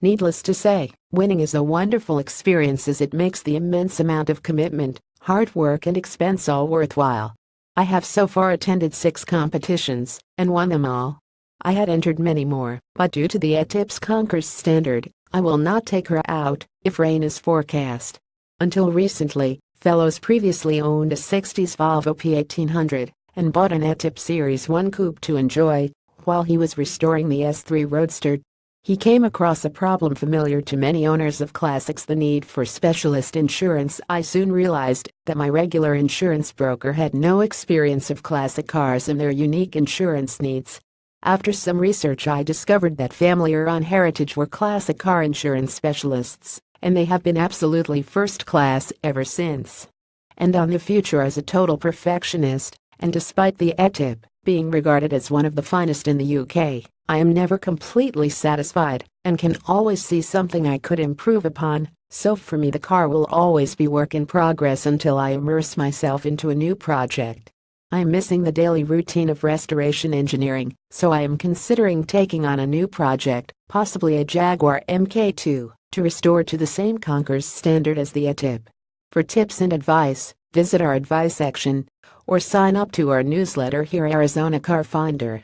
Needless to say, winning is a wonderful experience as it makes the immense amount of commitment, hard work and expense all worthwhile. I have so far attended six competitions and won them all. I had entered many more, but due to the ETIPS Conquers standard, I will not take her out if rain is forecast. Until recently, Fellows previously owned a 60s Volvo P1800 and bought an ETIP Series 1 coupe to enjoy while he was restoring the S3 Roadster he came across a problem familiar to many owners of classics the need for specialist insurance. I soon realized that my regular insurance broker had no experience of classic cars and their unique insurance needs. After some research, I discovered that Family or on Heritage were classic car insurance specialists, and they have been absolutely first class ever since. And on the future, as a total perfectionist, and despite the ETIB being regarded as one of the finest in the UK, I am never completely satisfied and can always see something I could improve upon, so for me the car will always be work in progress until I immerse myself into a new project. I am missing the daily routine of restoration engineering, so I am considering taking on a new project, possibly a Jaguar MK2, to restore to the same Conqueror's standard as the ATIP. For tips and advice, visit our advice section or sign up to our newsletter here Arizona Car Finder.